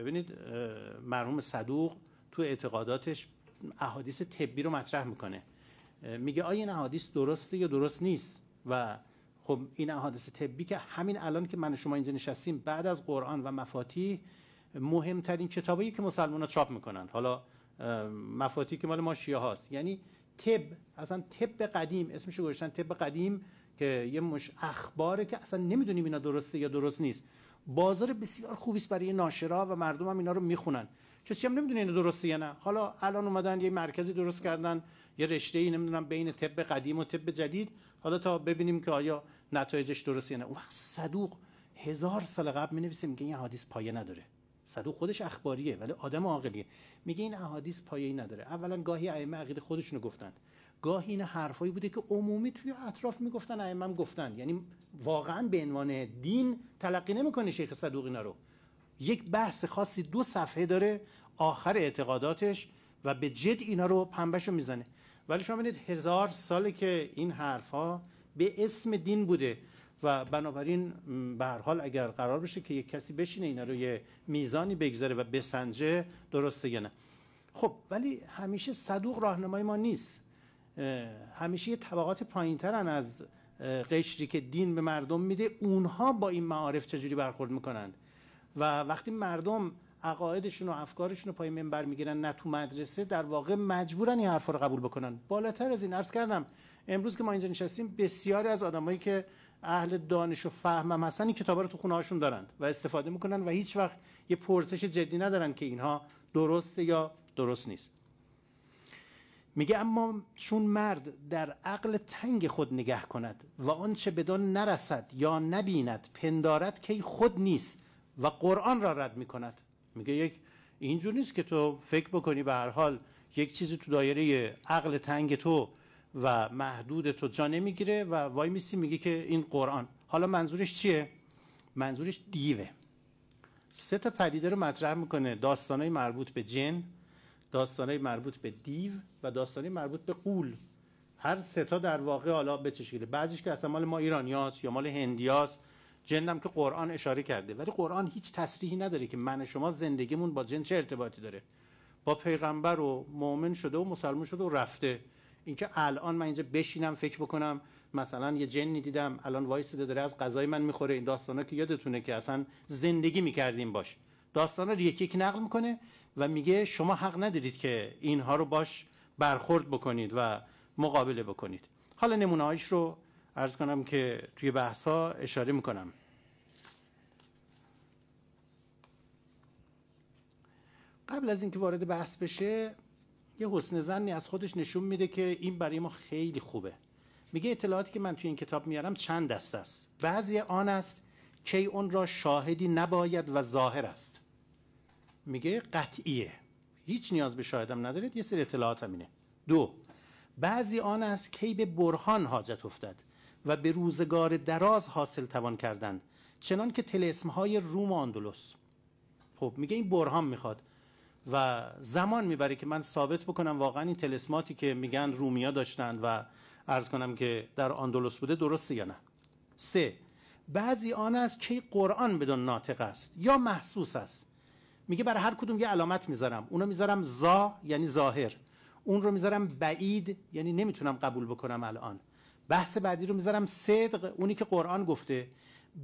ببینید مرحوم صدوق تو اعتقاداتش احادیث طبی رو مطرح میکنه میگه آیا این احادیث درسته یا درست نیست و خب این احادیث طبی که همین الان که من شما اینجا نشستیم بعد از قرآن و مفاتیح مهمترین کتابایی که مسلمان ها چاپ میکنن حالا مفاتیح که مال ما شیعه هاست یعنی طب اصلا طب قدیم اسمش گذاشتن طب قدیم که یه مش اخباره که اصلا نمیدونیم اینا درسته یا درست نیست بازار بسیار خوبی است برای ناشرا و مردم هم اینا رو میخونن کسی هم نمیدونه اینو درسته یا نه حالا الان اومدن یه مرکزی درست کردن یه رشته ای نمیدونم بین طب قدیم و طب جدید حالا تا ببینیم که آیا نتایجش درسته یا نه اون وقت صدوق هزار سال قبل می نویسه میگه این احادیث پایه نداره صدوق خودش اخباریه ولی آدم عاقلیه میگه این احادیث پایه‌ای نداره اولا گاهی ائمه عقیده خودشونو گفتن گاهی این حرفایی بوده که عمومی توی اطراف میگفتن هم گفتن یعنی واقعا به عنوان دین تلقی نمیکنه شیخ صدوق اینا رو یک بحث خاصی دو صفحه داره آخر اعتقاداتش و به جد اینا رو پنبهشو رو میزنه ولی شما ببینید هزار ساله که این حرفها به اسم دین بوده و بنابراین به حال اگر قرار بشه که یک کسی بشینه اینا رو یه میزانی بگذاره و بسنجه درسته یا نه خب ولی همیشه صدوق راهنمای ما نیست همیشه یه طبقات پایینترن از قشری که دین به مردم میده اونها با این معارف چجوری برخورد میکنند و وقتی مردم عقایدشون و افکارشون رو پای منبر میگیرن نه تو مدرسه در واقع مجبورن این حرفا رو قبول بکنن بالاتر از این عرض کردم امروز که ما اینجا نشستیم بسیاری از آدمایی که اهل دانش و فهم هم هستن این کتابا رو تو خونه هاشون دارند و استفاده میکنن و هیچ وقت یه پرسش جدی ندارن که اینها درسته یا درست نیست میگه اما چون مرد در عقل تنگ خود نگه کند و آنچه بدان نرسد یا نبیند پندارد که خود نیست و قرآن را رد میکند میگه یک اینجور نیست که تو فکر بکنی به هر حال یک چیزی تو دایره عقل تنگ تو و محدود تو جا نمیگیره و وای میسی میگه که این قرآن حالا منظورش چیه منظورش دیوه سه تا پدیده رو مطرح میکنه داستانای مربوط به جن داستانه مربوط به دیو و داستانه مربوط به قول هر سه تا در واقع حالا به چه بعضیش که اصلا مال ما ایرانیاست یا مال هندیاست جنم که قرآن اشاره کرده ولی قرآن هیچ تصریحی نداره که من شما زندگیمون با جن چه ارتباطی داره با پیغمبر و مؤمن شده و مسلمان شده و رفته اینکه الان من اینجا بشینم فکر بکنم مثلا یه جن دیدم الان وایسیده داره از غذای من میخوره این داستانا که یادتونه که اصلا زندگی میکردیم باش داستانا یکی یک نقل میکنه و میگه شما حق ندارید که اینها رو باش برخورد بکنید و مقابله بکنید حالا نمونه رو ارز کنم که توی بحث ها اشاره میکنم قبل از اینکه وارد بحث بشه یه حسن زنی از خودش نشون میده که این برای ما خیلی خوبه میگه اطلاعاتی که من توی این کتاب میارم چند دست است بعضی آن است که اون را شاهدی نباید و ظاهر است میگه قطعیه هیچ نیاز به شاهدم ندارید یه سری اطلاعات همینه دو بعضی آن است کی به برهان حاجت افتد و به روزگار دراز حاصل توان کردن چنان که تلسم های روم آندولوس خب میگه این برهان میخواد و زمان میبره که من ثابت بکنم واقعا این تلسماتی که میگن رومیا داشتند و ارز کنم که در آندولوس بوده درسته یا نه سه بعضی آن است کی قرآن بدون ناطق است یا محسوس است میگه برای هر کدوم یه علامت میذارم اونو میذارم زا یعنی ظاهر اون رو میذارم بعید یعنی نمیتونم قبول بکنم الان بحث بعدی رو میذارم صدق اونی که قرآن گفته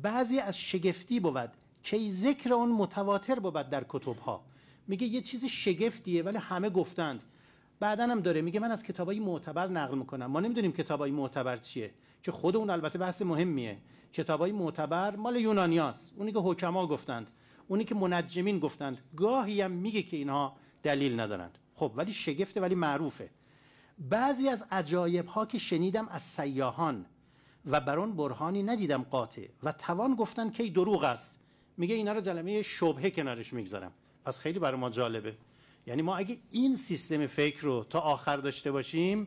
بعضی از شگفتی بود که ذکر اون متواتر بود در کتب ها میگه یه چیز شگفتیه ولی همه گفتند بعدا هم داره میگه من از کتابای معتبر نقل میکنم ما نمیدونیم کتابای معتبر چیه که خود اون البته بحث مهمیه کتابای معتبر مال یونانیاست اونی که حکما گفتند اونی که منجمین گفتند گاهی هم میگه که اینها دلیل ندارند خب ولی شگفته ولی معروفه بعضی از عجایب ها که شنیدم از سیاهان و بر برهانی ندیدم قاطع و توان گفتن که دروغ است میگه اینا رو جلمه شبهه کنارش میگذارم پس خیلی برای ما جالبه یعنی ما اگه این سیستم فکر رو تا آخر داشته باشیم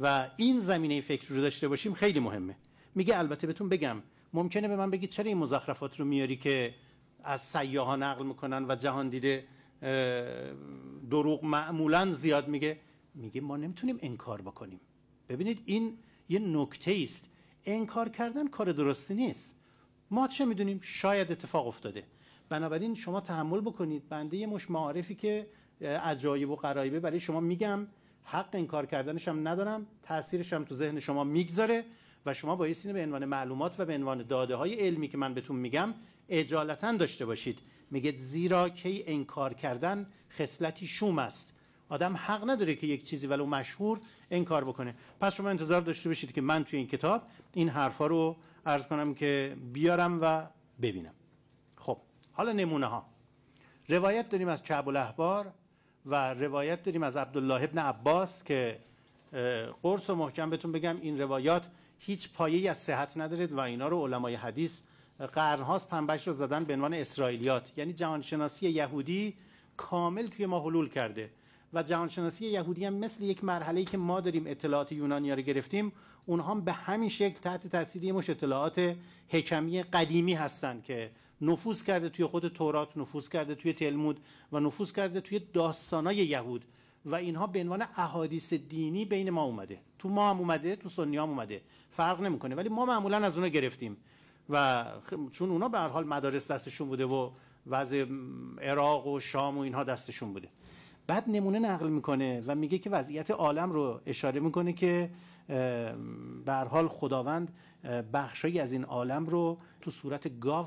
و این زمینه فکر رو داشته باشیم خیلی مهمه میگه البته بهتون بگم ممکنه به من بگید چرا این مزخرفات رو میاری که از سیاه ها نقل میکنن و جهان دیده دروغ معمولا زیاد میگه میگه ما نمیتونیم انکار بکنیم ببینید این یه نکته است انکار کردن کار درستی نیست ما چه میدونیم شاید اتفاق افتاده بنابراین شما تحمل بکنید بنده یه مش معارفی که عجایب و غرایبه برای شما میگم حق انکار کردنش هم ندارم تاثیرش هم تو ذهن شما میگذاره و شما با به عنوان معلومات و به عنوان داده های علمی که من بهتون میگم اجالتا داشته باشید میگه زیرا که انکار کردن خصلتی شوم است آدم حق نداره که یک چیزی ولو مشهور انکار بکنه پس شما انتظار داشته باشید که من توی این کتاب این حرفا رو عرض کنم که بیارم و ببینم خب حالا نمونه ها روایت داریم از کعب الاحبار و روایت داریم از عبدالله ابن عباس که قرص و محکم بهتون بگم این روایات هیچ پایه‌ای از صحت ندارد و اینا رو علمای حدیث قرنهاست پنبش رو زدن به عنوان اسرائیلیات یعنی جهانشناسی یهودی کامل توی ما حلول کرده و جهانشناسی یهودی هم مثل یک مرحله که ما داریم اطلاعات یونانیا رو گرفتیم اونها هم به همین شکل تحت تاثیر مش اطلاعات حکمی قدیمی هستند که نفوذ کرده توی خود تورات نفوذ کرده توی تلمود و نفوذ کرده توی داستانای یهود و اینها به عنوان احادیث دینی بین ما اومده تو ما هم اومده تو سنی هم اومده فرق نمیکنه ولی ما معمولا از اونها گرفتیم و خب، چون اونا به هر حال مدارس دستشون بوده و وضع عراق و شام و اینها دستشون بوده بعد نمونه نقل میکنه و میگه که وضعیت عالم رو اشاره میکنه که به حال خداوند بخشایی از این عالم رو تو صورت گاو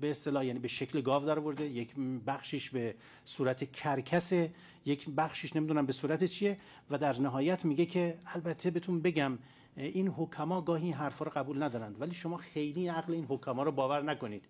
به اصطلاح یعنی به شکل گاو در برده یک بخشش به صورت کرکس، یک بخشش نمیدونم به صورت چیه و در نهایت میگه که البته بهتون بگم این حکما گاهی این حرفا رو قبول ندارند ولی شما خیلی عقل این حکما رو باور نکنید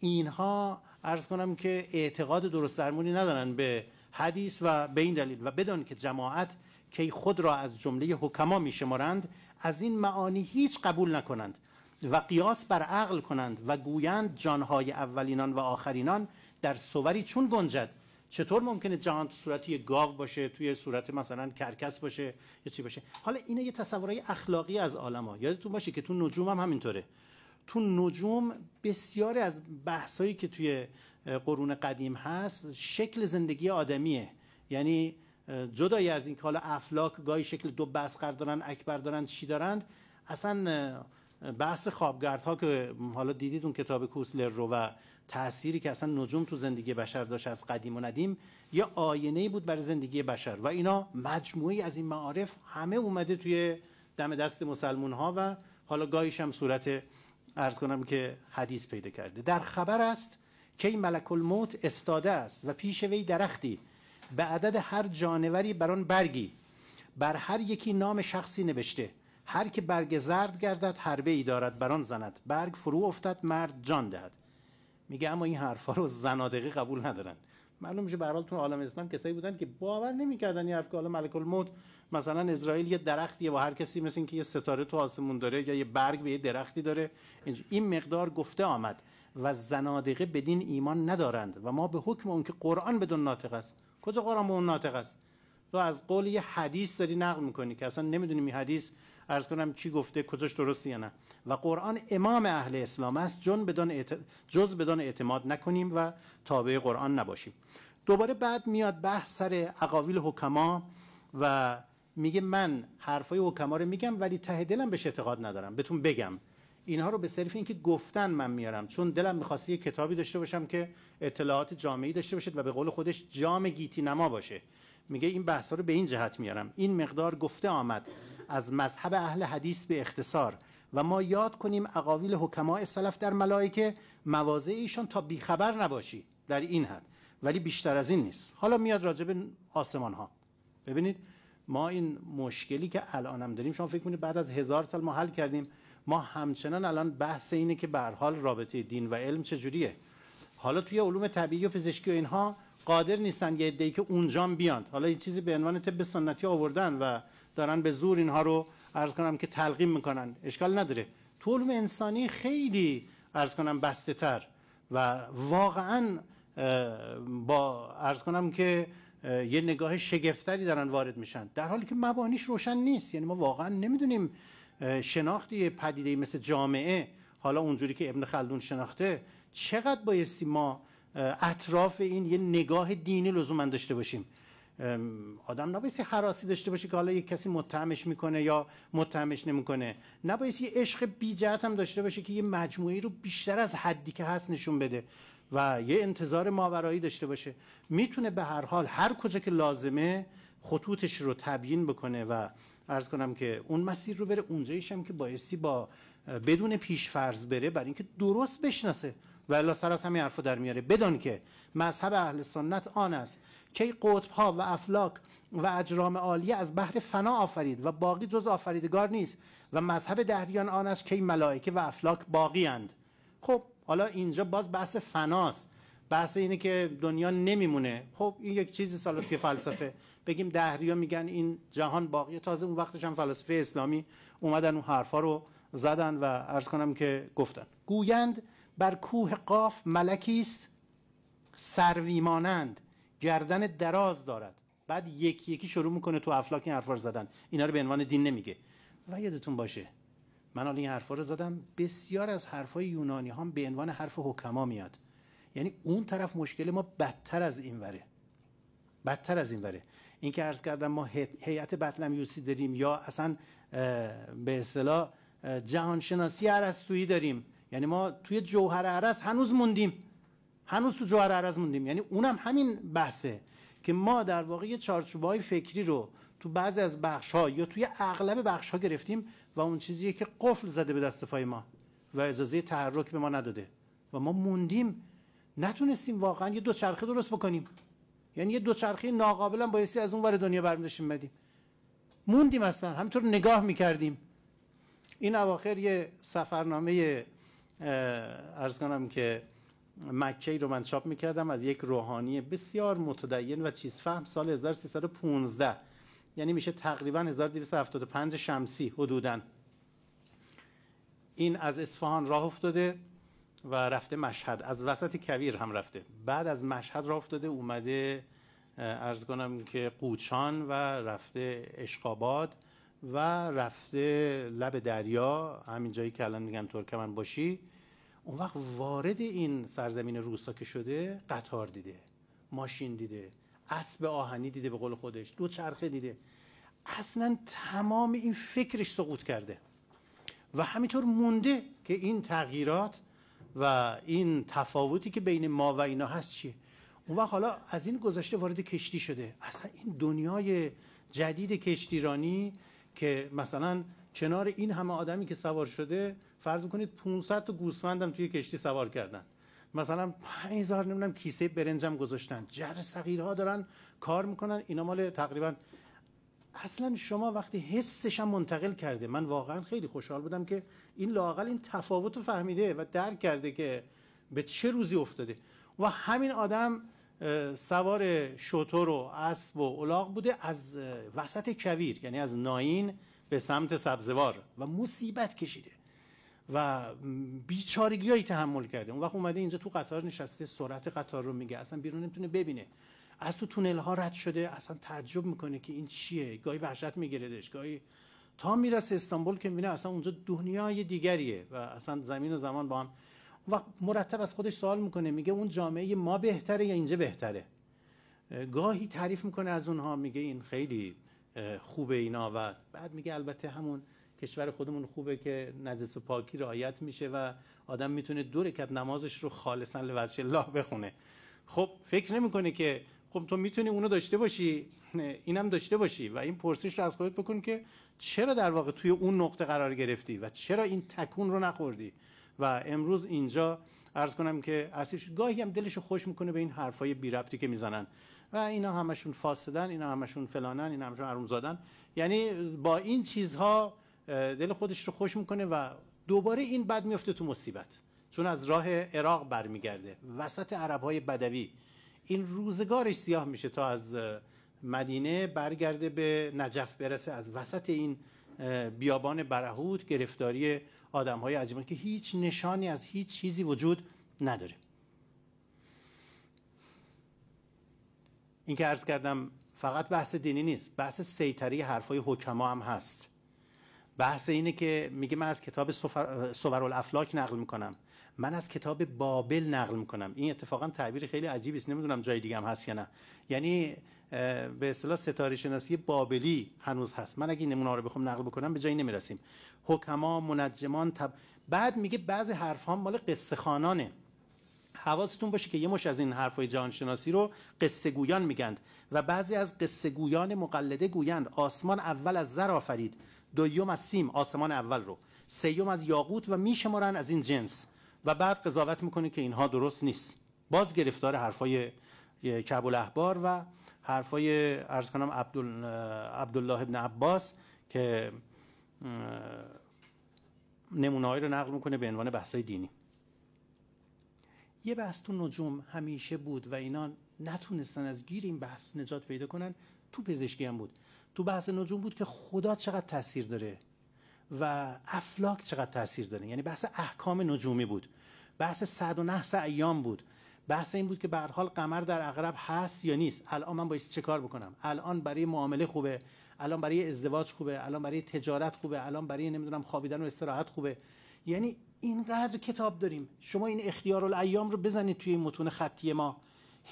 اینها عرض کنم که اعتقاد درست درمونی ندارن به حدیث و به این دلیل و بدان که جماعت که خود را از جمله حکما میشمارند از این معانی هیچ قبول نکنند و قیاس بر عقل کنند و گویند جانهای اولینان و آخرینان در سوری چون گنجد چطور ممکنه جهان تو صورت یه باشه توی صورت مثلا کرکس باشه یا چی باشه حالا اینه یه تصورای اخلاقی از عالم ها یادتون باشه که تو نجوم هم همینطوره تو نجوم بسیاری از بحثایی که توی قرون قدیم هست شکل زندگی آدمیه یعنی جدای از این که حالا افلاک گاهی شکل دو بسقر دارن اکبر دارن چی دارند اصلا بحث خوابگردها که حالا دیدید اون کتاب کوسلر رو و تأثیری که اصلا نجوم تو زندگی بشر داشت از قدیم و ندیم یه آینه بود برای زندگی بشر و اینا مجموعی از این معارف همه اومده توی دم دست مسلمون ها و حالا گاهیش هم صورت ارز کنم که حدیث پیدا کرده در خبر است که این ملک الموت استاده است و پیش وی درختی به عدد هر جانوری بران برگی بر هر یکی نام شخصی نوشته هر که برگ زرد گردد هربه ای دارد بران زند برگ فرو افتد مرد جان دهد میگه اما این حرفا رو زنادقی قبول ندارن معلوم میشه به تو عالم اسلام کسایی بودن که باور نمیکردن این حرف که حالا ملک الموت مثلا اسرائیل یه درختیه با هر کسی مثل اینکه یه ستاره تو آسمون داره یا یه برگ به یه درختی داره این مقدار گفته آمد و زنادقه بدین ایمان ندارند و ما به حکم اون که قرآن بدون ناطق است کجا قرآن به اون ناطق است تو از قول یه حدیث داری نقل میکنی که اصلا نمیدونیم این حدیث ارز کنم چی گفته کجاش درسته یا نه و قرآن امام اهل اسلام است جون بدان, اعت... جز بدان اعتماد نکنیم و تابع قرآن نباشیم دوباره بعد میاد بحث سر اقاویل حکما و میگه من حرفای حکما رو میگم ولی ته دلم بهش اعتقاد ندارم بهتون بگم اینها رو به صرف اینکه گفتن من میارم چون دلم میخواست یه کتابی داشته باشم که اطلاعات جامعی داشته باشه و به قول خودش جام گیتی نما باشه میگه این بحث رو به این جهت میارم این مقدار گفته آمد از مذهب اهل حدیث به اختصار و ما یاد کنیم اقاویل حکماء سلف در ملائکه مواضع ایشان تا بیخبر نباشی در این حد ولی بیشتر از این نیست حالا میاد راجب به آسمان ها ببینید ما این مشکلی که الان هم داریم شما فکر کنید بعد از هزار سال ما حل کردیم ما همچنان الان بحث اینه که به حال رابطه دین و علم چجوریه حالا توی علوم طبیعی و پزشکی و اینها قادر نیستن یه عده‌ای که اونجا بیان حالا این چیزی به عنوان طب سنتی آوردن و دارن به زور اینها رو عرض کنم که تلقیم میکنن اشکال نداره طول علوم انسانی خیلی ارز کنم بسته تر و واقعا با ارز کنم که یه نگاه شگفتری دارن وارد میشن در حالی که مبانیش روشن نیست یعنی ما واقعا نمیدونیم شناختی پدیده مثل جامعه حالا اونجوری که ابن خلدون شناخته چقدر بایستی ما اطراف این یه نگاه دینی لزوما داشته باشیم آدم نباید حراسی داشته باشه که حالا یک کسی متهمش میکنه یا متهمش نمیکنه نباید یه عشق بی جهت هم داشته باشه که یه مجموعه رو بیشتر از حدی که هست نشون بده و یه انتظار ماورایی داشته باشه میتونه به هر حال هر کجا که لازمه خطوطش رو تبیین بکنه و ارز کنم که اون مسیر رو بره اونجایش هم که بایستی با بدون پیش فرض بره برای اینکه درست بشناسه و الا سر از همین حرفو در میاره بدان که مذهب اهل سنت آن است کی ها و افلاک و اجرام عالی از بحر فنا آفرید و باقی جز آفریدگار نیست و مذهب دهریان آن است کی ملائکه و افلاک باقی اند خب حالا اینجا باز بحث فناست بحث اینه که دنیا نمیمونه خب این یک چیزی سالا فلسفه بگیم دهریا میگن این جهان باقیه تازه اون وقتش هم فلسفه اسلامی اومدن اون حرفا رو زدن و عرض کنم که گفتن گویند بر کوه قاف ملکی است سروی گردن دراز دارد بعد یکی یکی شروع میکنه تو افلاک این حرفا رو زدن اینا رو به عنوان دین نمیگه و یادتون باشه من الان این حرفا رو زدم بسیار از حرفای یونانی هم به عنوان حرف حکما میاد یعنی اون طرف مشکل ما بدتر از این وره بدتر از این وره این که عرض کردم ما هیئت بطلمیوسی داریم یا اصلا به اصطلاح جهانشناسی عرستویی داریم یعنی ما توی جوهر عرس هنوز موندیم هنوز تو جوهر عرض موندیم یعنی اونم همین بحثه که ما در واقع یه چارچوبای فکری رو تو بعضی از بخش ها یا توی اغلب بخش ها گرفتیم و اون چیزیه که قفل زده به دست ما و اجازه تحرک به ما نداده و ما موندیم نتونستیم واقعا یه دوچرخه درست بکنیم یعنی یه دو چرخه ناقابلا بایستی از اون ور دنیا برمیداشیم بدیم موندیم اصلا همینطور نگاه میکردیم این اواخر یه سفرنامه ارز که مکه رو من چاپ میکردم از یک روحانی بسیار متدین و چیزفهم سال 1315 یعنی میشه تقریبا 1275 شمسی حدودا این از اصفهان راه افتاده و رفته مشهد از وسط کویر هم رفته بعد از مشهد راه افتاده اومده ارز کنم که قوچان و رفته اشقاباد و رفته لب دریا همین جایی که الان میگم ترکمن باشی اون وقت وارد این سرزمین روسا که شده قطار دیده ماشین دیده اسب آهنی دیده به قول خودش دو چرخه دیده اصلا تمام این فکرش سقوط کرده و همینطور مونده که این تغییرات و این تفاوتی که بین ما و اینا هست چیه اون وقت حالا از این گذشته وارد کشتی شده اصلا این دنیای جدید کشتیرانی که مثلا کنار این همه آدمی که سوار شده فرض میکنید 500 تا گوسفندم توی کشتی سوار کردن مثلا 5000 نمیدونم کیسه برنجم گذاشتن جر صغیرها دارن کار میکنن اینا مال تقریبا اصلا شما وقتی حسش هم منتقل کرده من واقعا خیلی خوشحال بودم که این لاقل این تفاوت رو فهمیده و درک کرده که به چه روزی افتاده و همین آدم سوار شطور و اسب و الاغ بوده از وسط کویر یعنی از ناین به سمت سبزوار و مصیبت کشیده و هایی تحمل کرده اون وقت اومده اینجا تو قطار نشسته سرعت قطار رو میگه اصلا بیرون نمیتونه ببینه از تو تونل ها رد شده اصلا تعجب میکنه که این چیه گاهی وحشت میگیردش گاهی تا میرسه استانبول که میبینه اصلا اونجا دنیای دیگریه و اصلا زمین و زمان با هم اون وقت مرتب از خودش سوال میکنه میگه اون جامعه ما بهتره یا اینجا بهتره گاهی تعریف میکنه از اونها میگه این خیلی خوبه اینا و بعد میگه البته همون کشور خودمون خوبه که نجس و پاکی رعایت میشه و آدم میتونه دو رکعت نمازش رو خالصا لوجه الله بخونه خب فکر نمیکنه که خب تو میتونی اونو داشته باشی اینم داشته باشی و این پرسش رو از خودت بکن که چرا در واقع توی اون نقطه قرار گرفتی و چرا این تکون رو نخوردی و امروز اینجا عرض کنم که اصلش گاهی هم دلش خوش میکنه به این حرفای بی ربطی که میزنن و اینا همشون فاسدن اینا همشون فلانن اینا همشون حروم یعنی با این چیزها دل خودش رو خوش میکنه و دوباره این بد میفته تو مصیبت چون از راه عراق برمیگرده وسط عرب های بدوی این روزگارش سیاه میشه تا از مدینه برگرده به نجف برسه از وسط این بیابان برهود گرفتاری آدم های عجیبان که هیچ نشانی از هیچ چیزی وجود نداره این که عرض کردم فقط بحث دینی نیست بحث سیطری حرفای حکما هم هست بحث اینه که میگه من از کتاب سفر, الافلاک نقل میکنم من از کتاب بابل نقل میکنم این اتفاقا تعبیر خیلی عجیبی است نمیدونم جای دیگه هم هست یا نه یعنی به اصطلاح ستاره شناسی بابلی هنوز هست من اگه نمونه رو بخوام نقل بکنم به جایی نمیرسیم حکما منجمان تب... بعد میگه بعضی حرف هم مال قصه خانانه حواستون باشه که یه مش از این های جان شناسی رو قصه گویان میگند و بعضی از قصه گویان مقلده گویند آسمان اول از زر آفرید دویم از سیم آسمان اول رو سیوم از یاقوت و میشمارن از این جنس و بعد قضاوت میکنه که اینها درست نیست باز گرفتار حرفای کعب احبار و حرفای ارز کنم عبدال... عبدالله ابن عباس که نمونههایی رو نقل میکنه به عنوان بحثای دینی یه بحث تو نجوم همیشه بود و اینان نتونستن از گیر این بحث نجات پیدا کنن تو پزشکی هم بود تو بحث نجوم بود که خدا چقدر تاثیر داره و افلاک چقدر تاثیر داره یعنی بحث احکام نجومی بود بحث صد و نحس ایام بود بحث این بود که به حال قمر در اقرب هست یا نیست الان من باید چه کار بکنم الان برای معامله خوبه الان برای ازدواج خوبه الان برای تجارت خوبه الان برای نمیدونم خوابیدن و استراحت خوبه یعنی اینقدر کتاب داریم شما این اختیار الایام رو بزنید توی این متون خطی ما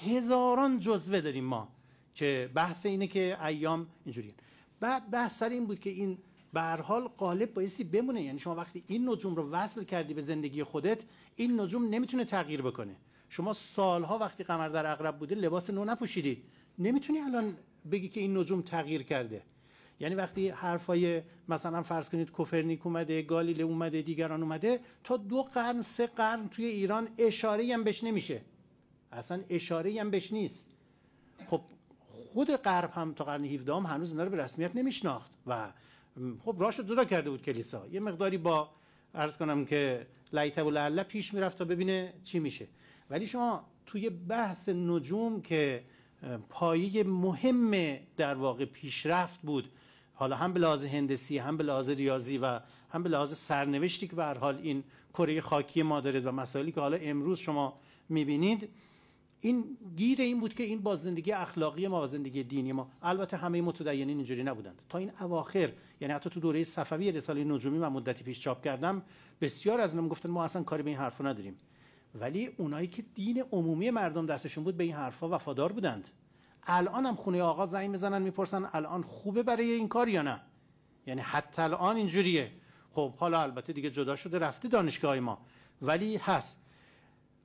هزاران جزوه داریم ما که بحث اینه که ایام اینجوریه بعد بحث این بود که این به هر حال قالب بایستی بمونه یعنی شما وقتی این نجوم رو وصل کردی به زندگی خودت این نجوم نمیتونه تغییر بکنه شما سالها وقتی قمر در اقرب بوده لباس نو نپوشیدی نمیتونی الان بگی که این نجوم تغییر کرده یعنی وقتی حرفای مثلا فرض کنید کوپرنیک اومده گالیله اومده دیگران اومده تا دو قرن سه قرن توی ایران اشاره هم بهش نمیشه اصلا اشاره هم بهش نیست خب خود غرب هم تا قرن 17 هم هنوز اینا رو به رسمیت نمیشناخت و خب راشد جدا کرده بود کلیسا یه مقداری با عرض کنم که لایت و لاله پیش میرفت تا ببینه چی میشه ولی شما توی بحث نجوم که پایه مهم در واقع پیشرفت بود حالا هم به لحاظ هندسی هم به لحاظ ریاضی و هم به لحاظ سرنوشتی که به هر حال این کره خاکی ما و مسائلی که حالا امروز شما میبینید این گیر این بود که این با زندگی اخلاقی ما و زندگی دینی ما البته همه متدینین اینجوری نبودند تا این اواخر یعنی حتی تو دوره صفوی رساله نجومی من مدتی پیش چاپ کردم بسیار از اونها گفتن ما اصلا کاری به این حرفا نداریم ولی اونایی که دین عمومی مردم دستشون بود به این حرفا وفادار بودند الان هم خونه آقا زنگ میزنن میپرسن الان خوبه برای این کار یا نه یعنی حتی الان اینجوریه خب حالا البته دیگه جدا شده رفته دانشگاه ما ولی هست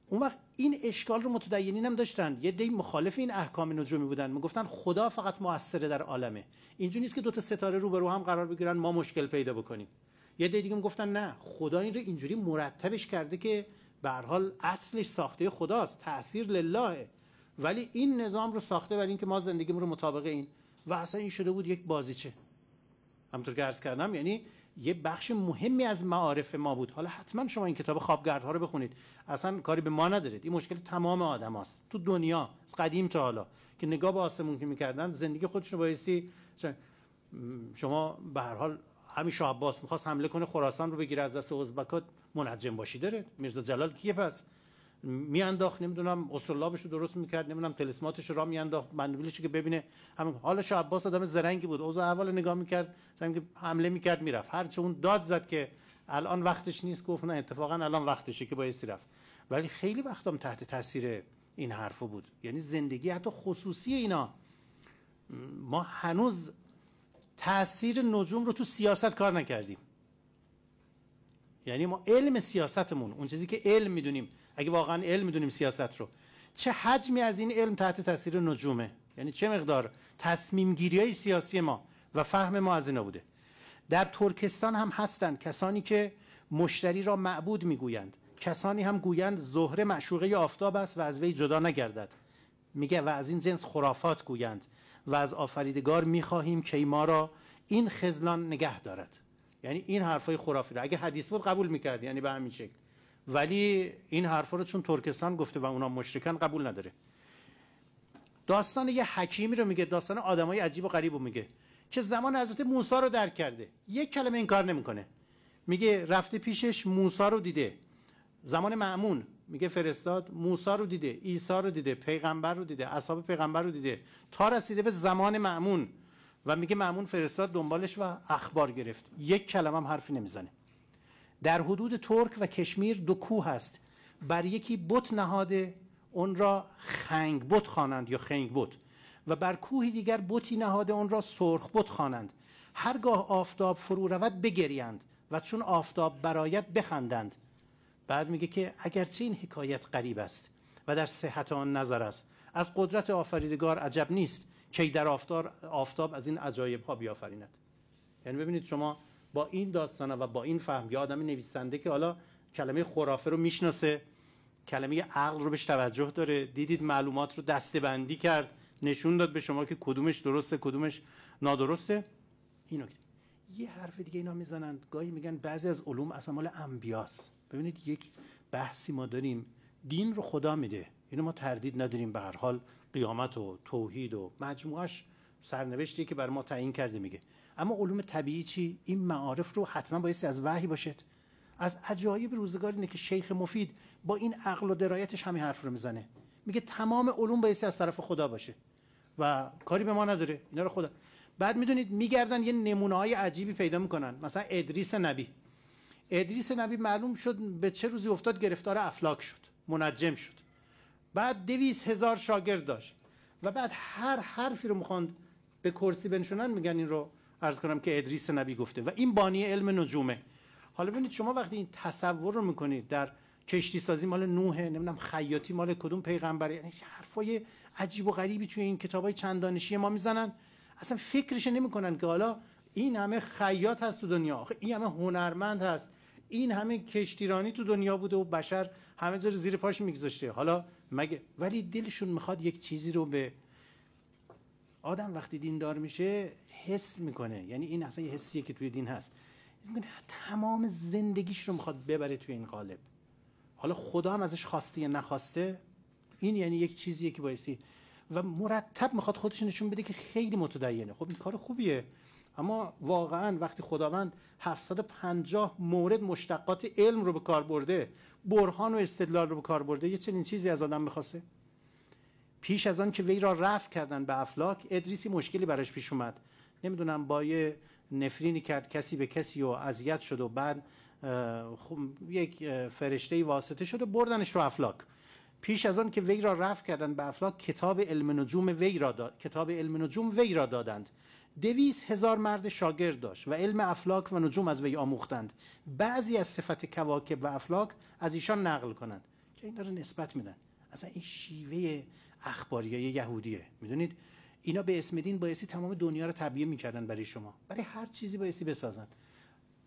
اون وقت این اشکال رو متدینین هم داشتن یه دی مخالف این احکام نجومی بودن میگفتن خدا فقط موثره در عالمه اینجوری نیست که دو تا ستاره رو به رو هم قرار بگیرن ما مشکل پیدا بکنیم یه دی دیگه میگفتن نه خدا این رو اینجوری مرتبش کرده که به حال اصلش ساخته خداست تاثیر لله ولی این نظام رو ساخته برای اینکه ما زندگیمون رو مطابق این و اصلا این شده بود یک بازیچه همطور که عرض کردم یعنی یه بخش مهمی از معارف ما بود حالا حتما شما این کتاب خوابگردها رو بخونید اصلا کاری به ما ندارید این مشکل تمام آدم هست. تو دنیا از قدیم تا حالا که نگاه به آسمون که میکردن زندگی خودشون بایستی شما به هر حال همین شاه عباس میخواست حمله کنه خراسان رو بگیره از دست ازبکات منجم باشی داره میرزا جلال کیه پس میانداخت نمیدونم اسلابش رو درست میکرد نمیدونم تلسماتش رو را میانداخت منویلش که ببینه همین حالا شاه عباس آدم زرنگی بود اوضاع اول نگاه میکرد مثلا که حمله میکرد میرفت هرچه اون داد زد که الان وقتش نیست گفت نه اتفاقا الان وقتشه که بایستی رفت ولی خیلی وقتام تحت تاثیر این حرفو بود یعنی زندگی حتی خصوصی اینا ما هنوز تاثیر نجوم رو تو سیاست کار نکردیم یعنی ما علم سیاستمون اون چیزی که علم میدونیم اگه واقعا علم میدونیم سیاست رو چه حجمی از این علم تحت تاثیر نجومه یعنی چه مقدار تصمیم گیری های سیاسی ما و فهم ما از اینا بوده در ترکستان هم هستن کسانی که مشتری را معبود میگویند کسانی هم گویند زهره معشوقه آفتاب است و از وی جدا نگردد میگه و از این جنس خرافات گویند و از آفریدگار میخواهیم که ما را این خزلان نگه دارد یعنی این حرفای خرافی رو اگه حدیث بود قبول میکرد یعنی به همین شکل ولی این حرفا رو چون ترکستان گفته و اونا مشرکن قبول نداره داستان یه حکیمی رو میگه داستان آدمای عجیب و غریب رو میگه که زمان حضرت موسی رو درک کرده یک کلمه این کار نمیکنه میگه رفته پیشش موسی رو دیده زمان معمون میگه فرستاد موسی رو دیده عیسی رو دیده پیغمبر رو دیده اصحاب پیغمبر رو دیده تا رسیده به زمان معمون و میگه معمون فرستاد دنبالش و اخبار گرفت یک کلمه هم حرفی نمیزنه در حدود ترک و کشمیر دو کوه هست بر یکی بت نهاده اون را خنگ بت خوانند یا خنگ بت و بر کوهی دیگر بتی نهاده اون را سرخ بت خوانند هرگاه آفتاب فرو رود بگریند و چون آفتاب برایت بخندند بعد میگه که اگرچه این حکایت قریب است و در صحت آن نظر است از قدرت آفریدگار عجب نیست کی در آفتاب از این عجایب ها بیافریند یعنی ببینید شما با این داستان و با این فهم یه آدم نویسنده که حالا کلمه خرافه رو میشناسه کلمه عقل رو بهش توجه داره دیدید معلومات رو دسته بندی کرد نشون داد به شما که کدومش درسته کدومش نادرسته اینو یه حرف دیگه اینا میزنند گاهی میگن بعضی از علوم اصلا مال انبیاس ببینید یک بحثی ما داریم دین رو خدا میده اینو ما تردید نداریم به هر حال قیامت و توحید و مجموعش سرنوشتی که بر ما تعیین کرده میگه اما علوم طبیعی چی این معارف رو حتما بایستی از وحی باشد از عجایب روزگار اینه که شیخ مفید با این عقل و درایتش همین حرف رو میزنه میگه تمام علوم بایستی از طرف خدا باشه و کاری به ما نداره اینا رو خدا بعد میدونید میگردن یه نمونه های عجیبی پیدا میکنن مثلا ادریس نبی ادریس نبی معلوم شد به چه روزی افتاد گرفتار افلاک شد منجم شد بعد دویست هزار شاگرد داشت و بعد هر حرفی رو میخواند به کرسی بنشونن میگن این رو عرض کنم که ادریس نبی گفته و این بانی علم نجومه حالا ببینید شما وقتی این تصور رو میکنید در کشتی سازی مال نوحه نمیدونم خیاطی مال کدوم پیغمبر یعنی حرفای عجیب و غریبی توی این کتابای چند دانشی ما میزنن اصلا فکرش نمیکنن که حالا این همه خیاط هست تو دنیا این همه هنرمند هست این همه کشتیرانی تو دنیا بوده و بشر همه جا زیر پاش میگذاشته حالا مگه ولی دلشون میخواد یک چیزی رو به آدم وقتی دیندار میشه حس میکنه یعنی این اصلا یه حسیه که توی دین هست تمام زندگیش رو میخواد ببره توی این قالب حالا خدا هم ازش خواسته یا نخواسته این یعنی یک چیزیه که بایستی و مرتب میخواد خودش نشون بده که خیلی متدینه خب این کار خوبیه اما واقعا وقتی خداوند 750 مورد مشتقات علم رو به کار برده برهان و استدلال رو به کار برده یه چنین چیزی از آدم میخواسته پیش از آن که وی را رفت کردن به افلاک ادریسی مشکلی براش پیش اومد نمیدونم با یه نفرینی کرد کسی به کسی و اذیت شد و بعد خب، یک فرشته واسطه شد و بردنش رو افلاک پیش از آن که وی را رفت کردن به افلاک کتاب علم نجوم وی را داد... کتاب علم نجوم وی را دادند دویز هزار مرد شاگرد داشت و علم افلاک و نجوم از وی آموختند بعضی از صفت کواکب و افلاک از ایشان نقل کنند که اینا رو نسبت میدن اصلا این شیوه اخباری های یهودیه میدونید اینا به اسم دین بایستی تمام دنیا رو تبیه میکردن برای شما برای هر چیزی بایستی بسازن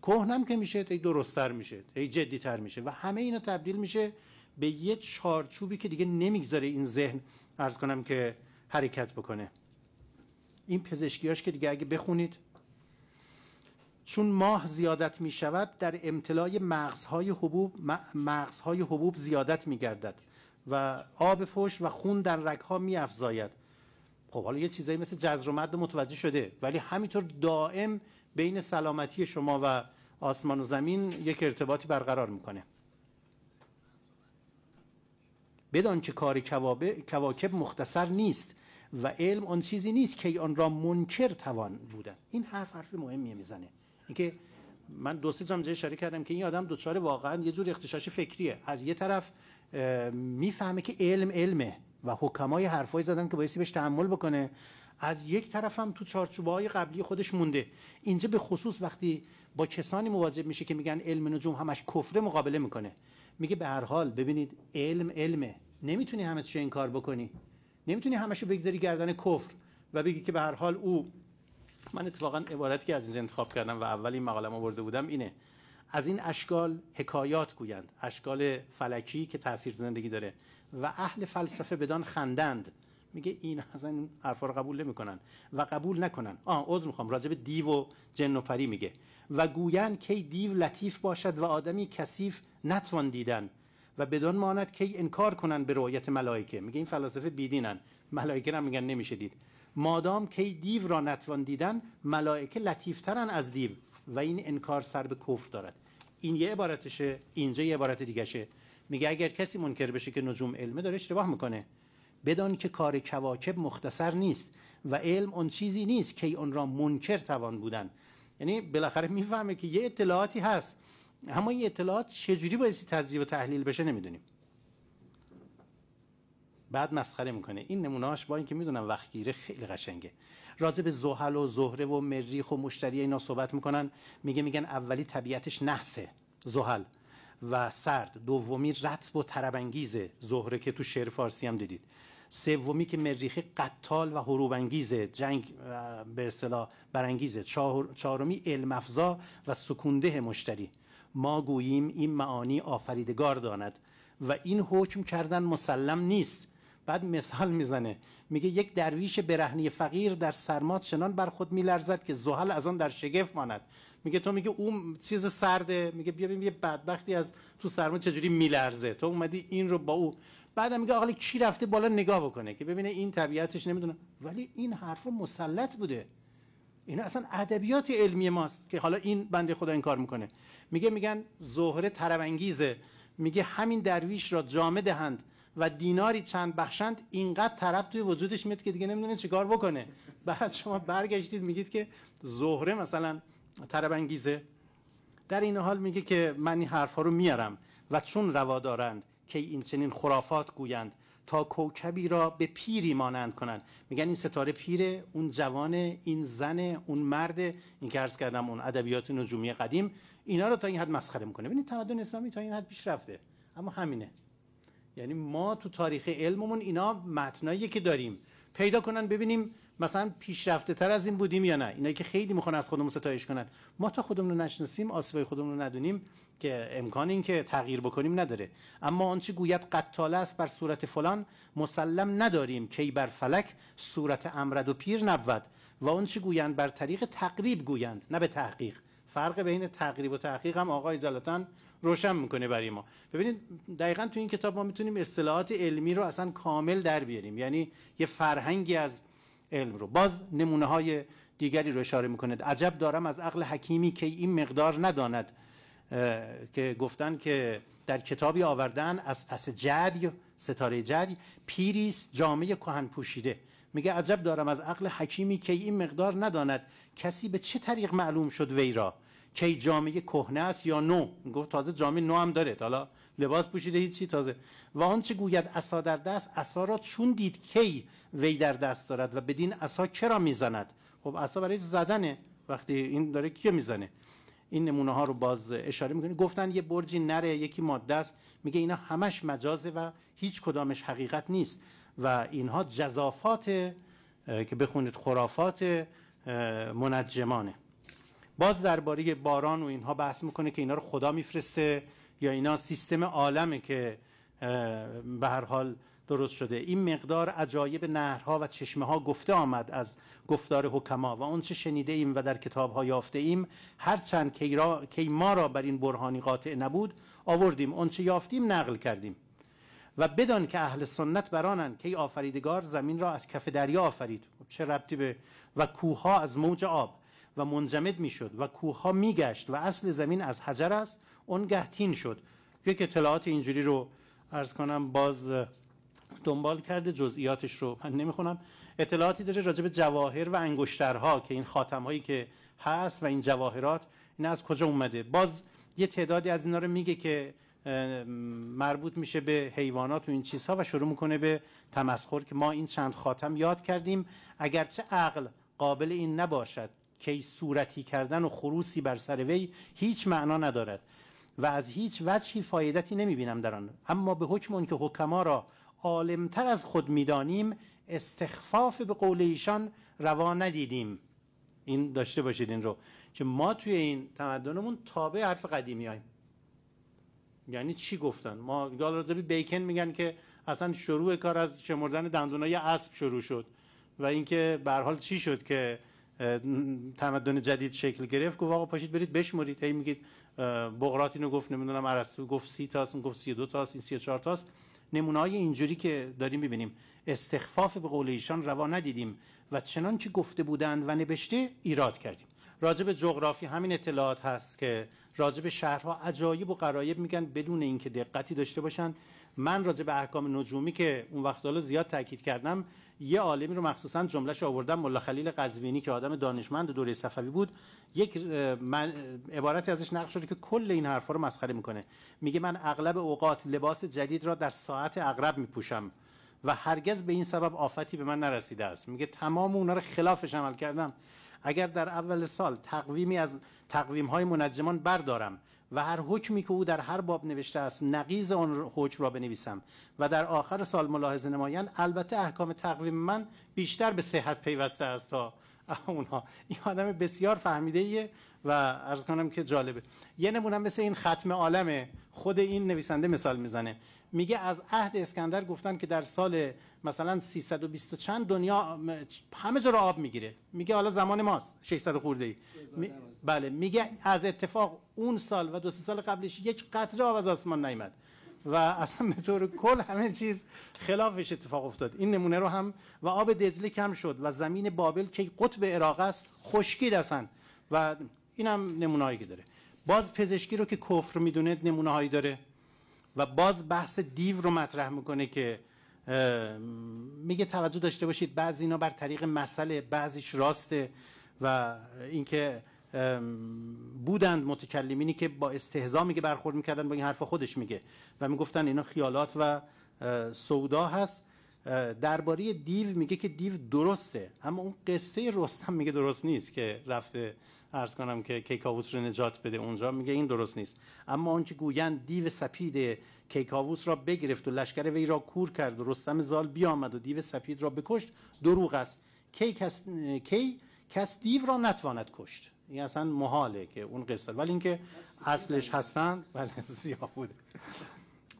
کهنم که میشه ای درستتر میشه ای جدیتر میشه و همه اینا تبدیل میشه به یه چارچوبی که دیگه نمیگذاره این ذهن ارز کنم که حرکت بکنه این پزشکیاش که دیگه اگه بخونید چون ماه زیادت می شود در امتلاع مغزهای حبوب مغزهای حبوب زیادت می گردد و آب فش و خون در رگها می افزاید خب حالا یه چیزایی مثل جزر و مد متوجه شده ولی همینطور دائم بین سلامتی شما و آسمان و زمین یک ارتباطی برقرار میکنه بدان که کار کواکب مختصر نیست و علم آن چیزی نیست که آن را منکر توان بودن این حرف حرف مهمی میزنه اینکه من دو سه جام اشاره کردم که این آدم دوچار واقعا یه جور اختشاش فکریه از یه طرف میفهمه که علم علمه و حکمای حرفایی زدن که بایستی بهش تحمل بکنه از یک طرف هم تو چارچوبه های قبلی خودش مونده اینجا به خصوص وقتی با کسانی مواجه میشه که میگن علم نجوم همش کفره مقابله میکنه میگه به هر حال ببینید علم علمه نمیتونی همه چی این بکنی نمیتونی همشو بگذاری گردن کفر و بگی که به هر حال او من اتفاقا عبارتی که از اینجا انتخاب کردم و اول این مقالم آورده بودم اینه از این اشکال حکایات گویند اشکال فلکی که تاثیر زندگی داره و اهل فلسفه بدان خندند میگه این از این حرفا رو قبول نمیکنن و قبول نکنن آه عذر میخوام راجب دیو و جن و پری میگه و گویند که دیو لطیف باشد و آدمی کثیف نتوان دیدن و بدون ماند کی انکار کنن به رؤیت ملائکه میگه این فلاسفه بیدینن ملائکه هم میگن نمیشه دید مادام کی دیو را نتوان دیدن ملائکه لطیفترن از دیو و این انکار سر به کفر دارد این یه عبارتشه اینجا یه عبارت دیگهشه میگه اگر کسی منکر بشه که نجوم علمه داره اشتباه میکنه بدان که کار کواکب مختصر نیست و علم اون چیزی نیست که اون را منکر توان بودن یعنی بالاخره میفهمه که یه اطلاعاتی هست اما این اطلاعات چجوری بایستی تجزیه و تحلیل بشه نمیدونیم بعد مسخره میکنه این نمونهاش با اینکه میدونم وقت گیره خیلی قشنگه راجع به زحل و زهره و مریخ و مشتری اینا صحبت میکنن میگه میگن اولی طبیعتش نحسه زحل و سرد دومی رطب و ترابنگیزه زهره که تو شعر فارسی هم دیدید سومی که مریخ قتال و حروب انگیزه جنگ به اصطلاح برانگیزه چهارمی علم افزا و سکونده مشتری ما گوییم این معانی آفریدگار داند و این حکم کردن مسلم نیست بعد مثال میزنه میگه یک درویش برهنی فقیر در سرمات چنان بر خود میلرزد که زحل از آن در شگفت ماند میگه تو میگه اون چیز سرده میگه بیا ببین یه بدبختی از تو سرما چجوری میلرزه تو اومدی این رو با او بعدم میگه آقا کی رفته بالا نگاه بکنه که ببینه این طبیعتش نمیدونه ولی این حرف مسلط بوده این اصلا ادبیات علمی ماست که حالا این بنده خدا این کار میکنه میگه میگن زهره ترونگیزه میگه همین درویش را جامه دهند و دیناری چند بخشند اینقدر طرب توی وجودش میاد که دیگه نمیدونه چیکار بکنه بعد شما برگشتید میگید که زهره مثلا طرب در این حال میگه که من این حرفا رو میارم و چون روا دارند که این چنین خرافات گویند تا کوکبی را به پیری مانند کنند میگن این ستاره پیره اون جوان این زن اون مرد این که عرض کردم اون ادبیات نجومی قدیم اینا رو تا این حد مسخره میکنه ببینید تمدن اسلامی تا این حد پیش رفته اما همینه یعنی ما تو تاریخ علممون اینا متنایی که داریم پیدا کنن ببینیم مثلا پیشرفته تر از این بودیم یا نه اینا که خیلی میخوان از خودمون ستایش کنند، ما تا خودمون رو نشناسیم آسیبای خودمون رو ندونیم که امکان این که تغییر بکنیم نداره اما آنچه گوید قطاله است بر صورت فلان مسلم نداریم کی بر فلک صورت امرد و پیر نبود و آنچه گویند بر طریق تقریب گویند نه به تحقیق فرق بین تقریب و تحقیق هم آقای زلاتان روشن میکنه برای ما ببینید دقیقا تو این کتاب ما میتونیم اصطلاحات علمی رو اصلا کامل در بیاریم یعنی یه فرهنگی از علم رو باز نمونه های دیگری رو اشاره میکنه. عجب دارم از عقل حکیمی که این مقدار نداند که گفتن که در کتابی آوردن از پس جدی ستاره جدی پیریس جامعه کهن پوشیده میگه عجب دارم از عقل حکیمی که این مقدار نداند کسی به چه طریق معلوم شد وی را کی جامعه کهنه است یا نو گفت تازه جامعه نو هم داره حالا لباس پوشیده هیچی تازه و آنچه گوید عصا در دست عصا را چون دید کی وی در دست دارد و بدین عصا کرا میزند خب عصا برای زدنه وقتی این داره کیو میزنه این نمونه ها رو باز اشاره میکنه گفتن یه برجی نره یکی ماده است میگه اینا همش مجازه و هیچ کدامش حقیقت نیست و اینها جزافات که بخونید خرافات منجمانه باز درباره باران و اینها بحث میکنه که اینا رو خدا میفرسته یا اینا سیستم عالمه که به هر حال درست شده این مقدار عجایب نهرها و چشمه ها گفته آمد از گفتار حکما و آنچه شنیده ایم و در کتاب ها یافته ایم هرچند کی, را، کی ما را بر این برهانی قاطع نبود آوردیم آنچه یافتیم نقل کردیم و بدان که اهل سنت برانند که ای آفریدگار زمین را از کف دریا آفرید خب چه ربطی به و کوه از موج آب و منجمد میشد و کوه میگشت و اصل زمین از حجر است اون گهتین شد یک اطلاعات اینجوری رو ارز کنم باز دنبال کرده جزئیاتش رو من نمیخونم اطلاعاتی داره راجب جواهر و انگشترها که این خاتم هایی که هست و این جواهرات این از کجا اومده باز یه تعدادی از اینا رو میگه که مربوط میشه به حیوانات و این چیزها و شروع میکنه به تمسخر که ما این چند خاتم یاد کردیم اگرچه عقل قابل این نباشد که صورتی کردن و خروسی بر سر وی هیچ معنا ندارد و از هیچ وجهی فایدتی نمیبینم در آن اما به حکم اون که حکما را عالمتر از خود میدانیم استخفاف به قول ایشان روا ندیدیم این داشته باشید این رو که ما توی این تمدنمون تابع حرف قدیمی یعنی چی گفتن ما گال بیکن میگن که اصلا شروع کار از شمردن دندونای اسب شروع شد و اینکه به حال چی شد که تمدن جدید شکل گرفت گفت آقا پاشید برید بشمرید هی میگید بقراط اینو گفت نمیدونم ارسطو گفت سی تاست اون گفت سی دو تاست این سی چهار تاست نمونه های اینجوری که داریم میبینیم استخفاف به قول ایشان روا ندیدیم و چنان چی گفته بودند و نوشته ایراد کردیم راجب جغرافی همین اطلاعات هست که راجب شهرها عجایب و قرایب میگن بدون اینکه دقتی داشته باشن من راجب احکام نجومی که اون وقت زیاد تاکید کردم یه عالمی رو مخصوصا جملهش آوردم ملا خلیل قزوینی که آدم دانشمند و دوره صفوی بود یک عبارتی ازش نقل شده که کل این حرفا رو مسخره میکنه میگه من اغلب اوقات لباس جدید را در ساعت اغرب میپوشم و هرگز به این سبب آفتی به من نرسیده است میگه تمام اونا رو خلافش عمل کردم اگر در اول سال تقویمی از تقویم های منجمان بردارم و هر حکمی که او در هر باب نوشته است نقیز آن حکم را بنویسم و در آخر سال ملاحظه نمایند البته احکام تقویم من بیشتر به صحت پیوسته است تا اونها این آدم بسیار فهمیده ایه و ارز کنم که جالبه یه نمونه مثل این ختم عالمه خود این نویسنده مثال میزنه میگه از عهد اسکندر گفتن که در سال مثلا 320 چند دنیا همه جا رو آب میگیره میگه حالا زمان ماست 600 خورده ای بله میگه از اتفاق اون سال و دو سه سال قبلش یک قطره آب از آسمان نیامد و اصلا به طور کل همه چیز خلافش اتفاق افتاد این نمونه رو هم و آب دزلی کم شد و زمین بابل که قطب عراق است خشکید اصلا و اینم نمونهایی که داره باز پزشکی رو که کفر میدونه نمونه هایی داره و باز بحث دیو رو مطرح میکنه که میگه توجه داشته باشید بعضی اینا بر طریق مسئله بعضیش راسته و اینکه بودند متکلمینی که با استهزا میگه برخورد میکردن با این حرف خودش میگه و میگفتن اینا خیالات و سودا هست درباره دیو میگه که دیو درسته اما اون قصه رستم میگه درست نیست که رفته ارز کنم که کیکاووس رو نجات بده اونجا میگه این درست نیست اما آنچه گویند دیو سپید کیکاووس را بگرفت و لشکر وی را کور کرد و رستم زال بیامد و دیو سپید را بکشت دروغ است کی کس کی کس دیو را نتواند کشت این اصلا محاله که اون قصه ولی اینکه اصلش هستن ولی بله، سیاه بوده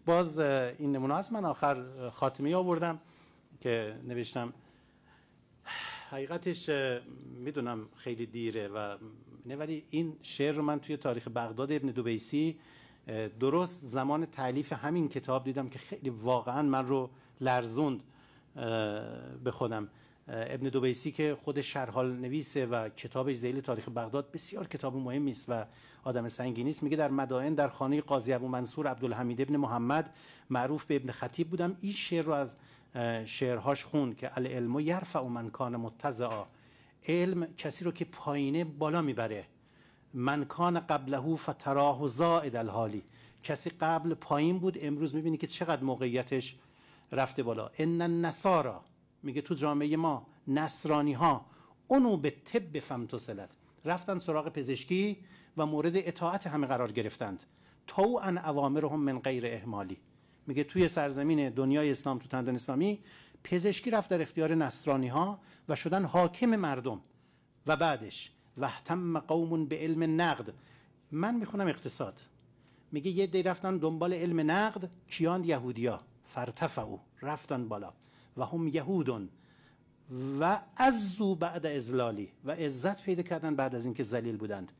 باز این نمونه هست من آخر خاتمه آوردم که نوشتم حقیقتش میدونم خیلی دیره و نه ولی این شعر رو من توی تاریخ بغداد ابن دوبیسی درست زمان تعلیف همین کتاب دیدم که خیلی واقعا من رو لرزوند به خودم ابن دوبیسی که خود شرحال نویسه و کتابش زیل تاریخ بغداد بسیار کتاب مهمی است و آدم سنگینی نیست میگه در مدائن در خانه قاضی ابو منصور عبدالحمید ابن محمد معروف به ابن خطیب بودم این شعر رو از شعرهاش خون که العلم یرفع من کان متزعا علم کسی رو که پایینه بالا میبره من کان قبله فتراه زائد الحالی کسی قبل پایین بود امروز میبینی که چقدر موقعیتش رفته بالا ان النصارا میگه تو جامعه ما نصرانی ها اونو به طب فمتوسلت رفتن سراغ پزشکی و مورد اطاعت همه قرار گرفتند تو ان اوامرهم من غیر اهمالی میگه توی سرزمین دنیای اسلام تو تندان اسلامی پزشکی رفت در اختیار نصرانی ها و شدن حاکم مردم و بعدش وحتم قوم به علم نقد من میخونم اقتصاد میگه یه دی رفتن دنبال علم نقد کیان یهودیا فرتفعو رفتن بالا و هم یهودون و ازو بعد ازلالی و عزت پیدا کردن بعد از اینکه ذلیل بودند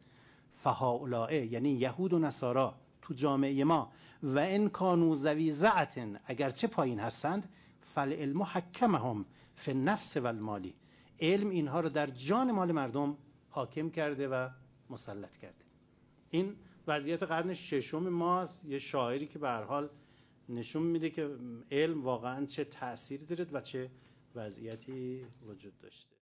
فهاولائه یعنی یهود و نصارا تو جامعه ما و ان کانو زوی زعتن اگرچه پایین هستند فل علم حکمهم فی نفس و المالی علم اینها رو در جان مال مردم حاکم کرده و مسلط کرده این وضعیت قرن ششم ماست یه شاعری که به حال نشون میده که علم واقعا چه تأثیری دارد و چه وضعیتی وجود داشته